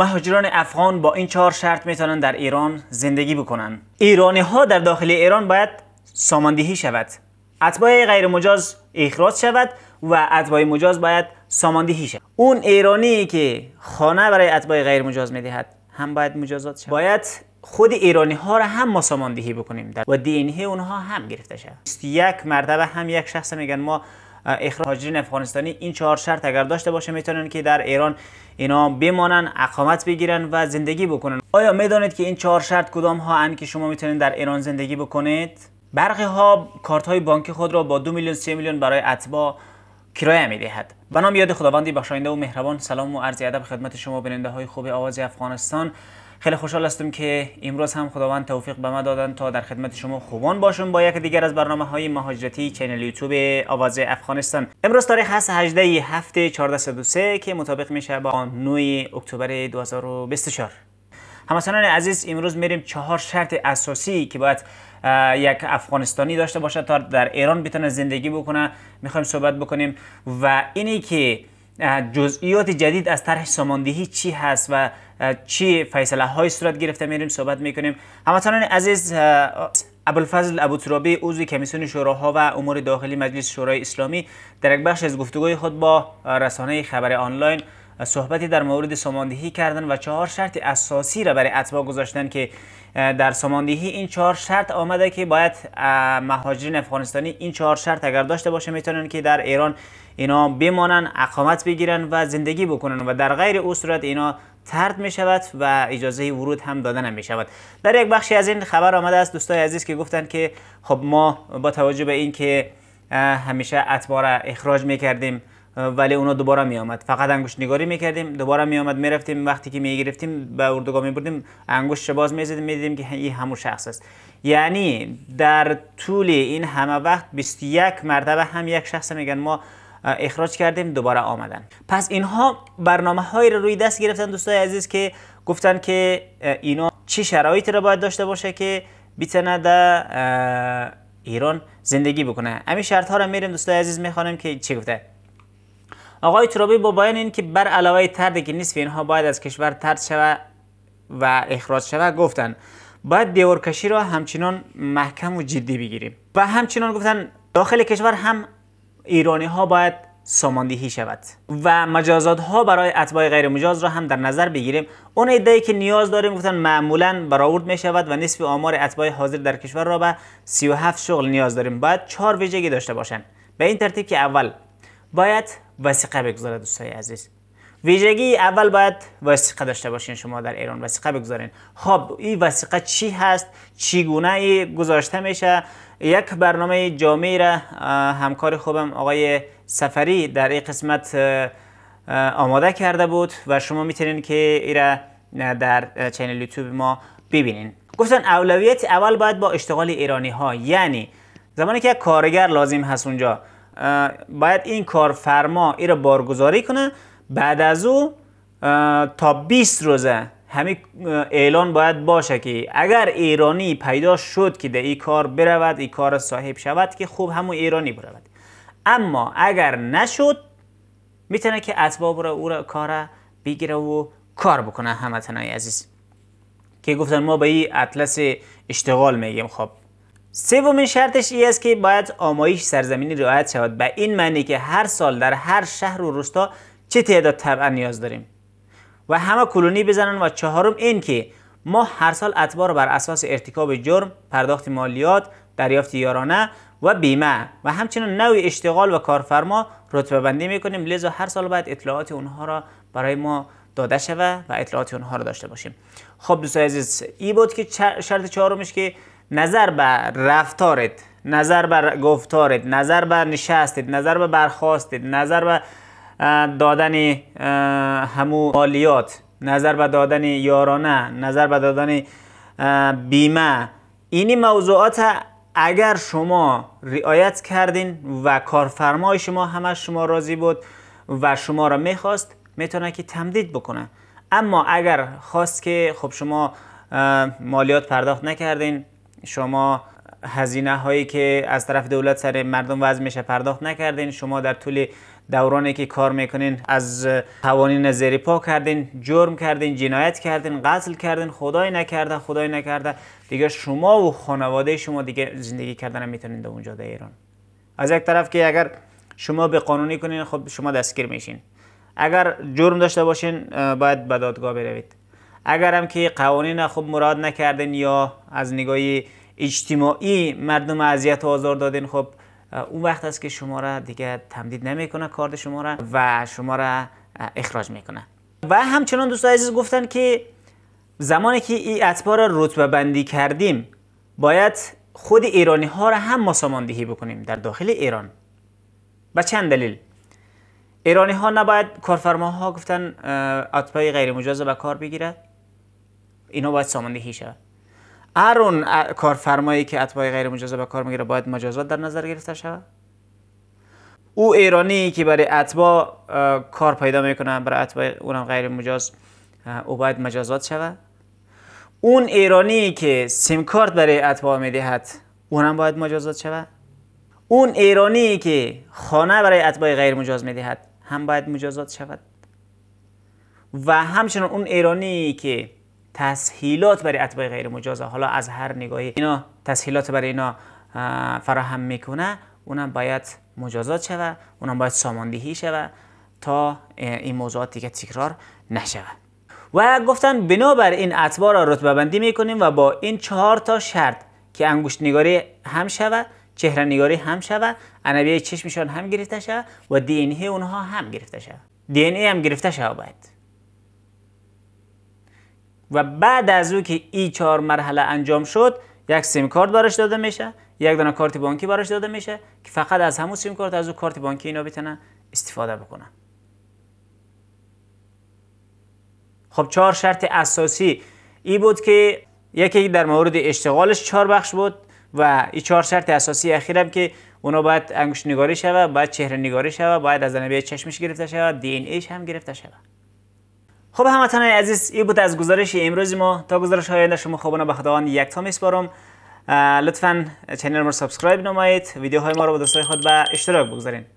مهاجران افغان با این چهار شرط میتونن در ایران زندگی بکنن ایرانی ها در داخل ایران باید ساماندهی شود اتباع غیر مجاز اخراج شود و اتباع مجاز باید ساماندهی شود اون ایرانی که خانه برای اتباع غیر مجاز میدهد هم باید مجازات شود باید خود ایرانی ها را هم ما ساماندهی بکنیم و دینه اونها هم گرفته شود. یک مرتبه هم یک شخص میگن ما اخراج مهاجرین افغانستانی این چهار شرط اگر داشته باشه میتونن که در ایران اینا بمانن اقامت بگیرن و زندگی بکنن آیا میدانید که این چهار شرط کدام ها ان که شما میتونید در ایران زندگی بکنید برخی ها کارت های بانکی خود را با دو میلیون سه میلیون برای اتباع کرایه می دهد به نام یاد خداوندی بخشاینده و مهربان سلام و عرض ادب خدمت شما بیننده های خوب آواز افغانستان خیلی خوشحال هستم که امروز هم خداوند توفیق به ما دادن تا در خدمت شما خوبان باشم با یک دیگر از برنامه های مهاجرتی کانال یوتیوب آواز افغانستان امروز تاریخ هست 18 هفته 1403 که مطابق میشه با 9 اکتبر 2024 همسانان عزیز امروز میریم چهار شرط اساسی که باید یک افغانستانی داشته باشه تا در ایران بتونه زندگی بکنه میخوایم صحبت بکنیم و اینی که جزئیات جدید از طرح ساماندهی چی هست و چی فیصله های صورت گرفته میریم صحبت میکنیم همتانان عزیز ابوالفضل ترابی عضو کمیسیون شوراها و امور داخلی مجلس شورای اسلامی در یک بخش از گفتگوی خود با رسانه خبر آنلاین صحبتی در مورد ساماندهی کردن و چهار شرط اساسی را برای اتباع گذاشتن که در ساماندهی این چهار شرط آمده که باید مهاجرین افغانستانی این چهار شرط اگر داشته باشه میتونن که در ایران اینا بمانن اقامت بگیرن و زندگی بکنن و در غیر او صورت اینا ترد می شود و اجازه ورود هم داده نمی شود در یک بخشی از این خبر آمده است دوستای عزیز که گفتن که خب ما با توجه به این که همیشه اتبار اخراج می کردیم ولی اونا دوباره می آمد فقط انگشت نگاری می میکردیم دوباره می آمد میرفتیم وقتی که می گرفتیم به اردوگاه می بردیم انگشت باز می زدیم می دیدیم که این همون شخص است یعنی در طول این همه وقت 21 مرتبه هم یک شخص میگن ما اخراج کردیم دوباره آمدن پس اینها برنامه های رو روی دست گرفتن دوستای عزیز که گفتن که اینا چه شرایطی رو باید داشته باشه که بیتنه در ایران زندگی بکنه همین شرط ها رو میریم دوستای عزیز میخوانیم که چی گفته آقای ترابی با بیان اینکه بر علاوه تردی که نصف اینها باید از کشور ترد شود و اخراج شود گفتند باید دیورکشی را همچنان محکم و جدی بگیریم و همچنان گفتن داخل کشور هم ایرانی ها باید ساماندهی شود و مجازات ها برای اتباع غیر مجاز را هم در نظر بگیریم اون ایده که نیاز داریم گفتن معمولا برآورد می شود و نصف آمار اتباع حاضر در کشور را به 37 شغل نیاز داریم باید چهار ویژگی داشته باشند به این ترتیب که اول باید وسیقه بگذاره دوستای عزیز ویژگی اول باید وسیقه داشته باشین شما در ایران وسیقه بگذارین خب این وسیقه چی هست چیگونه ای گذاشته میشه یک برنامه جامعی را همکار خوبم آقای سفری در این قسمت آماده کرده بود و شما میتونین که ایره در چینل یوتیوب ما ببینین گفتن اولویت اول باید با اشتغال ایرانی ها یعنی زمانی که کارگر لازم هست اونجا باید این فرما ای رو بارگذاری کنه بعد از او تا 20 روزه همین اعلان باید باشه که اگر ایرانی پیدا شد که در این کار برود این کار صاحب شود که خوب همو ایرانی برود اما اگر نشد میتونه که اسباب رو او کار بگیره و کار بکنه همتنای عزیز که گفتن ما به این اطلس اشتغال میگیم خب سومین شرطش ای است که باید آمایش سرزمینی رعایت شود به این معنی که هر سال در هر شهر و روستا چه تعداد طبعا نیاز داریم و همه کلونی بزنن و چهارم این که ما هر سال اتبار بر اساس ارتکاب جرم، پرداخت مالیات، دریافت یارانه و بیمه و همچنین نوع اشتغال و کارفرما رتبه بندی میکنیم لذا هر سال باید اطلاعات اونها را برای ما داده شود و اطلاعات اونها را داشته باشیم خب دوستان عزیز ای بود که شرط چهارمش که نظر به رفتارت نظر به گفتارت نظر به نشستت نظر به برخواستت نظر به دادن همو مالیات نظر به دادن یارانه نظر به دادن بیمه این موضوعات اگر شما رعایت کردین و کارفرمای شما همش شما راضی بود و شما را میخواست میتونه که تمدید بکنه اما اگر خواست که خب شما مالیات پرداخت نکردین شما هزینه هایی که از طرف دولت سر مردم وضع میشه پرداخت نکردین شما در طول دورانی که کار میکنین از قوانین زیر پا کردین جرم کردین جنایت کردین قتل کردین خدای نکرده خدای نکرده دیگه شما و خانواده شما دیگه زندگی کردن میتونین در اونجا در ایران از یک طرف که اگر شما به قانونی کنین خب شما دستگیر میشین اگر جرم داشته باشین باید به دادگاه بروید اگر هم که قوانین خوب مراد نکردین یا از نگاه اجتماعی مردم اذیت و آزار دادین خب اون وقت است که شما را دیگه تمدید نمیکنه کارد شما را و شما را اخراج میکنه و همچنان دوست عزیز گفتن که زمانی که این اتباع را رتبه بندی کردیم باید خود ایرانی ها را هم ما ساماندهی بکنیم در داخل ایران به چند دلیل ایرانی ها نباید کارفرماها گفتن اتباع غیر مجاز به کار بگیرد اینا باید ساماندهی شود هر اون کارفرمایی که اتباع غیر مجازه به کار میگیره باید مجازات در نظر گرفته شود او ایرانی که برای اتباع کار پیدا میکنه برای اتباع اونم غیر مجاز او باید مجازات شود اون ایرانی که سیم کارت برای اتباع میدهد اونم باید مجازات شود اون ایرانی که خانه برای اتباع غیر مجاز میدهد هم باید مجازات شود و همچنین اون ایرانی که تسهیلات برای اتباع غیر مجازه حالا از هر نگاهی اینا تسهیلات برای اینا فراهم میکنه اونم باید مجازات شود، اونم باید ساماندهی شوه تا این موضوعات دیگه تکرار نشود و گفتن بنابر این اتباع را رتبه بندی میکنیم و با این چهار تا شرط که انگشت نگاری هم شود چهره نگاری هم شود چش چشمشان هم گرفته شود و دی اونها هم گرفته شود دی هم گرفته شود باید و بعد از او که ای چهار مرحله انجام شد یک سیم کارت براش داده میشه یک دانه کارت بانکی براش داده میشه که فقط از همون سیم کارت از او کارت بانکی اینا بتنن استفاده بکنن خب چهار شرط اساسی ای بود که یکی در مورد اشتغالش چهار بخش بود و این چهار شرط اساسی اخیرم که اونا باید انگشت نگاری شود، باید چهره نگاری شود، باید از جنبه چشمش گرفته شود، دی ایش هم گرفته شوه خب همتان عزیز این بود از گزارش امروز ما تا گزارش های شما خوبانه به یک تا میسپارم لطفا چنل ما رو سابسکرایب نمایید ویدیوهای ما رو با دوستای خود به اشتراک بگذارید